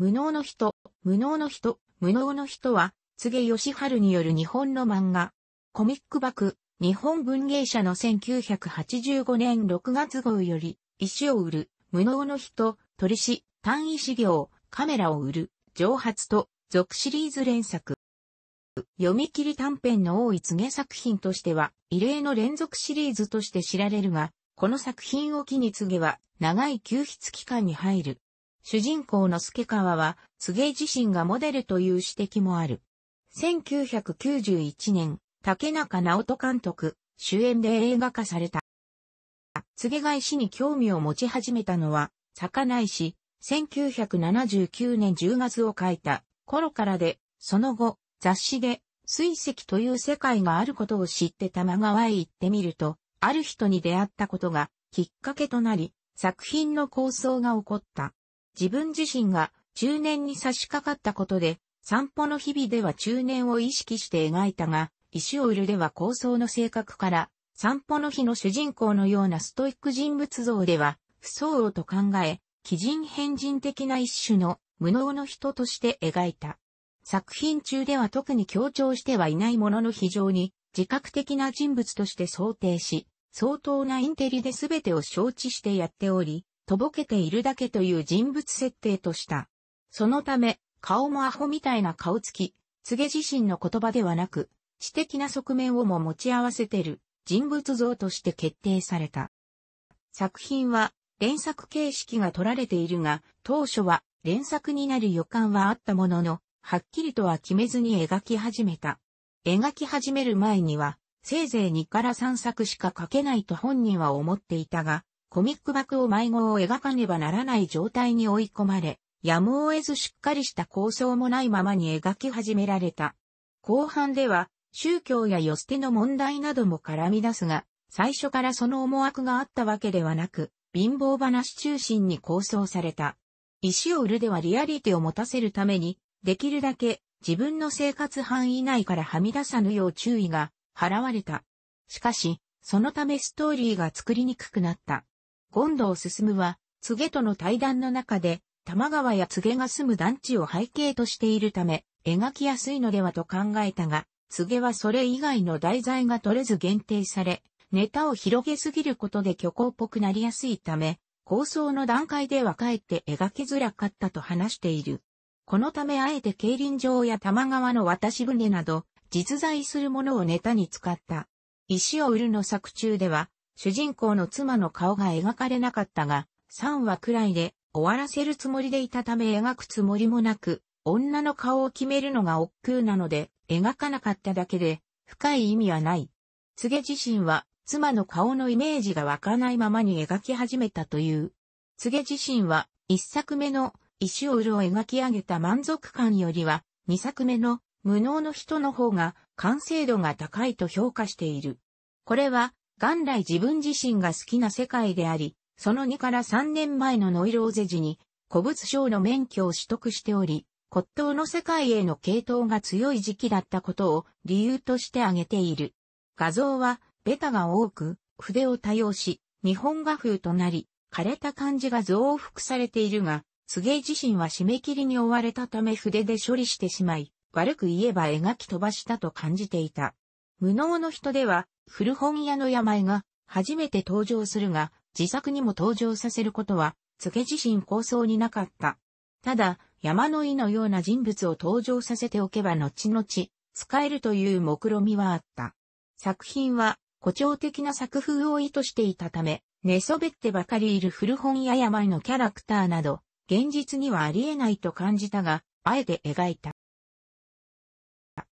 無能の人、無能の人、無能の人は、柘義春による日本の漫画、コミックバク、日本文芸社の1985年6月号より、石を売る、無能の人、鳥師、単位資料、カメラを売る、蒸発と、続シリーズ連作。読み切り短編の多い柘植作品としては、異例の連続シリーズとして知られるが、この作品を機に柘植は、長い休筆期間に入る。主人公の助川は、つげ自身がモデルという指摘もある。1991年、竹中直人監督、主演で映画化された。つげがに興味を持ち始めたのは、魚石、1979年10月を書いた頃からで、その後、雑誌で、水石という世界があることを知って玉川へ行ってみると、ある人に出会ったことがきっかけとなり、作品の構想が起こった。自分自身が中年に差し掛かったことで、散歩の日々では中年を意識して描いたが、石を売るでは構想の性格から、散歩の日の主人公のようなストイック人物像では、不相応と考え、奇人変人的な一種の無能の人として描いた。作品中では特に強調してはいないものの非常に自覚的な人物として想定し、相当なインテリで全てを承知してやっており、とぼけているだけという人物設定とした。そのため、顔もアホみたいな顔つき、告げ自身の言葉ではなく、知的な側面をも持ち合わせてる人物像として決定された。作品は連作形式が取られているが、当初は連作になる予感はあったものの、はっきりとは決めずに描き始めた。描き始める前には、せいぜい2から3作しか描けないと本人は思っていたが、コミック爆を迷子を描かねばならない状態に追い込まれ、やむを得ずしっかりした構想もないままに描き始められた。後半では、宗教や寄捨ての問題なども絡み出すが、最初からその思惑があったわけではなく、貧乏話中心に構想された。石を売るではリアリティを持たせるために、できるだけ自分の生活範囲内からはみ出さぬよう注意が払われた。しかし、そのためストーリーが作りにくくなった。権藤進は、柘との対談の中で、玉川や柘が住む団地を背景としているため、描きやすいのではと考えたが、柘はそれ以外の題材が取れず限定され、ネタを広げすぎることで虚構っぽくなりやすいため、構想の段階ではかえって描きづらかったと話している。このためあえて競輪場や玉川の渡し船など、実在するものをネタに使った。石を売るの作中では、主人公の妻の顔が描かれなかったが、3話くらいで終わらせるつもりでいたため描くつもりもなく、女の顔を決めるのが億劫なので、描かなかっただけで、深い意味はない。つげ自身は、妻の顔のイメージが湧かないままに描き始めたという。つげ自身は、一作目の、石を売るを描き上げた満足感よりは、二作目の、無能の人の方が、完成度が高いと評価している。これは、元来自分自身が好きな世界であり、その2から3年前のノイローゼ時に、古物商の免許を取得しており、骨董の世界への系統が強い時期だったことを理由として挙げている。画像は、ベタが多く、筆を多用し、日本画風となり、枯れた感じが増幅されているが、菅井自身は締め切りに追われたため筆で処理してしまい、悪く言えば描き飛ばしたと感じていた。無能の人では、古本屋の病が初めて登場するが、自作にも登場させることは、つけ自身構想になかった。ただ、山の井のような人物を登場させておけば後々、使えるという目論みはあった。作品は、誇張的な作風を意図していたため、寝そべってばかりいる古本屋病のキャラクターなど、現実にはありえないと感じたが、あえて描いた。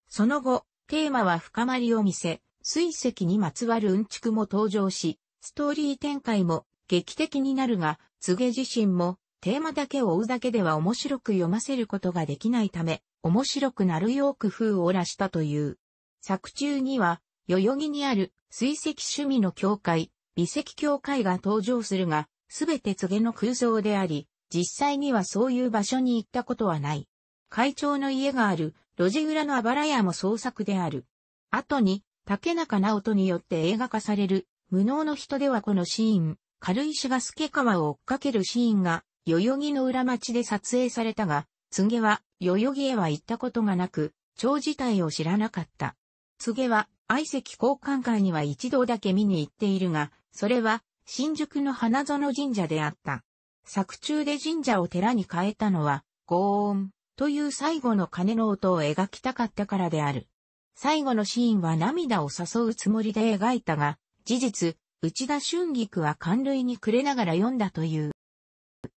その後、テーマは深まりを見せ、水石にまつわるうんちくも登場し、ストーリー展開も劇的になるが、つげ自身もテーマだけを追うだけでは面白く読ませることができないため、面白くなるよう工夫をらしたという。作中には、代々木にある水石趣味の教会、美石教会が登場するが、すべて告げの空想であり、実際にはそういう場所に行ったことはない。会長の家がある路地裏のあばら屋も創作である。後に、竹中直人によって映画化される、無能の人ではこのシーン、軽石が助川を追っかけるシーンが、代々木の裏町で撮影されたが、つげは、代々木へは行ったことがなく、長自体を知らなかった。つげは、愛席交換会には一度だけ見に行っているが、それは、新宿の花園神社であった。作中で神社を寺に変えたのは、ごん。という最後の鐘の音を描きたかったからである。最後のシーンは涙を誘うつもりで描いたが、事実、内田春菊は寒類に暮れながら読んだという。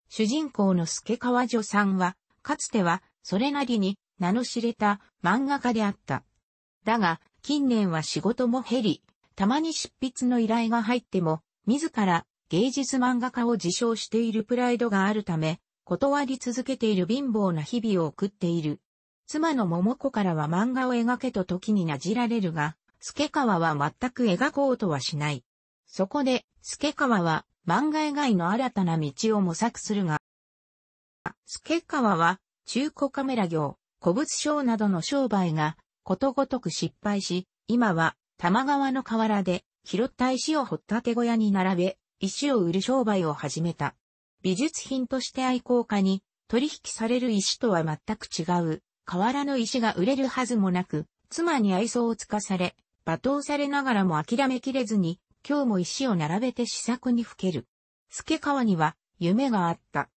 主人公の助川女さんは、かつては、それなりに名の知れた漫画家であった。だが、近年は仕事も減り、たまに執筆の依頼が入っても、自ら芸術漫画家を自称しているプライドがあるため、断り続けている貧乏な日々を送っている。妻の桃子からは漫画を描けと時になじられるが、助川は全く描こうとはしない。そこで、助川は漫画以外の新たな道を模索するが、助川は中古カメラ業、古物商などの商売がことごとく失敗し、今は玉川の河原で拾った石を掘った手小屋に並べ、石を売る商売を始めた。美術品として愛好家に取引される石とは全く違う、河原の石が売れるはずもなく、妻に愛想をつかされ、罵倒されながらも諦めきれずに、今日も石を並べて試作にふける。助川には夢があった。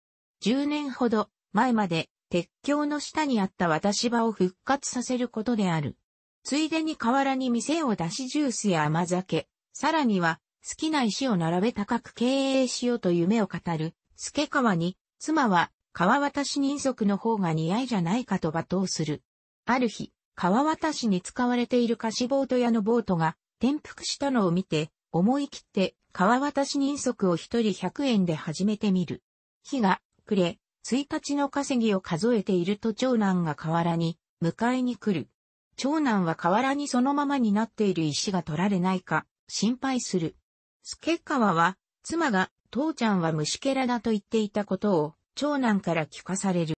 10年ほど前まで鉄橋の下にあった渡し場を復活させることである。ついでに河原に店を出しジュースや甘酒、さらには好きな石を並べ高く経営しようと夢を語る助川に、妻は、川渡し人足の方が似合いじゃないかと罵倒する。ある日、川渡しに使われている貸しボート屋のボートが転覆したのを見て、思い切って川渡し人足を一人100円で始めてみる。日が暮れ、1日の稼ぎを数えていると長男が河原に迎えに来る。長男は河原にそのままになっている石が取られないか心配する。助川は妻が父ちゃんは虫けらだと言っていたことを、長男から聞かされる。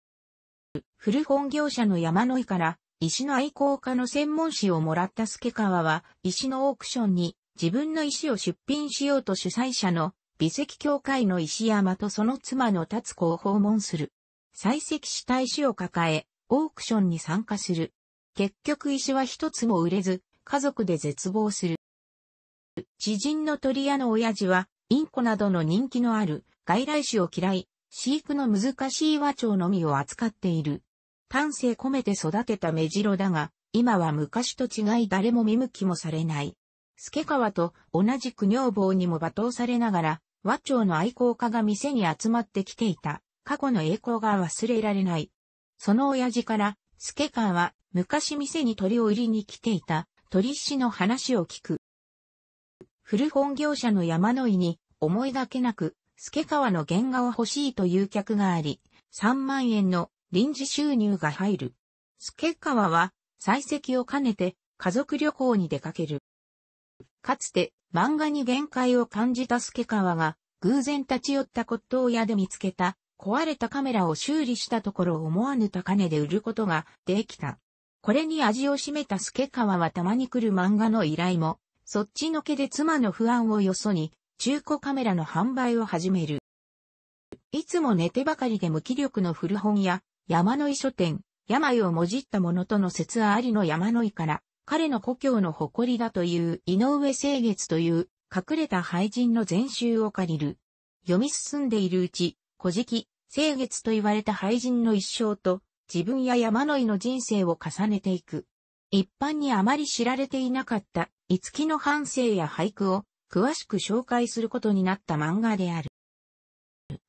古本業者の山野井から、石の愛好家の専門誌をもらった助川は、石のオークションに自分の石を出品しようと主催者の美石協会の石山とその妻の達子を訪問する。採石した石を抱え、オークションに参加する。結局石は一つも売れず、家族で絶望する。知人の鳥屋の親父は、インコなどの人気のある外来種を嫌い、飼育の難しい和鳥のみを扱っている。丹精込めて育てたメジロだが、今は昔と違い誰も見向きもされない。助川と同じく女房にも罵倒されながら、和鳥の愛好家が店に集まってきていた。過去の栄光が忘れられない。その親父から、助川は昔店に鳥を売りに来ていた鳥師の話を聞く。古本業者の山の井に思いがけなく、助川の原画を欲しいという客があり、3万円の臨時収入が入る。助川は、採石を兼ねて家族旅行に出かける。かつて漫画に限界を感じた助川が、偶然立ち寄った骨董屋で見つけた壊れたカメラを修理したところ思わぬ高値で売ることができた。これに味を占めた助川はたまに来る漫画の依頼もそっちのけで妻の不安をよそに、中古カメラの販売を始める。いつも寝てばかりで無気力の古本屋、山の井書店、病をもじったものとの説ありの山の井から、彼の故郷の誇りだという井上清月という隠れた廃人の全集を借りる。読み進んでいるうち、古事記、清月と言われた廃人の一生と、自分や山の井の人生を重ねていく。一般にあまり知られていなかったいつきの反省や俳句を詳しく紹介することになった漫画である。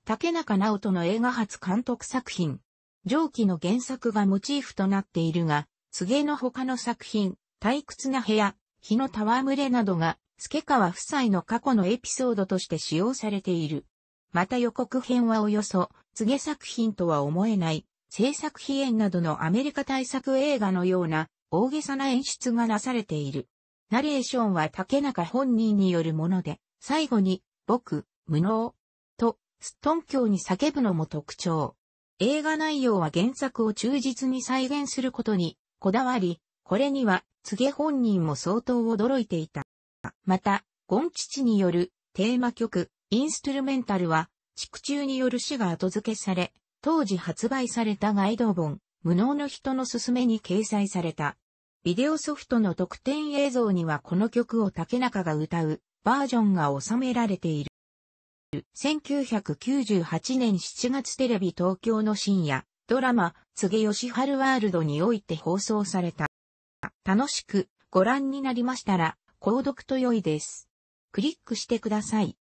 竹中直人の映画初監督作品、上記の原作がモチーフとなっているが、げの他の作品、退屈な部屋、日の戯れなどが、助川夫妻の過去のエピソードとして使用されている。また予告編はおよそ、げ作品とは思えない、制作費演などのアメリカ対策映画のような、大げさな演出がなされている。ナレーションは竹中本人によるもので、最後に、僕、無能、と、すっとんきょうに叫ぶのも特徴。映画内容は原作を忠実に再現することに、こだわり、これには、告げ本人も相当驚いていた。また、ゴン父による、テーマ曲、インストゥルメンタルは、畜中による詩が後付けされ、当時発売されたガイド本、無能の人の勧めに掲載された。ビデオソフトの特典映像にはこの曲を竹中が歌うバージョンが収められている。1998年7月テレビ東京の深夜、ドラマ、つげよしはるワールドにおいて放送された。楽しくご覧になりましたら、購読と良いです。クリックしてください。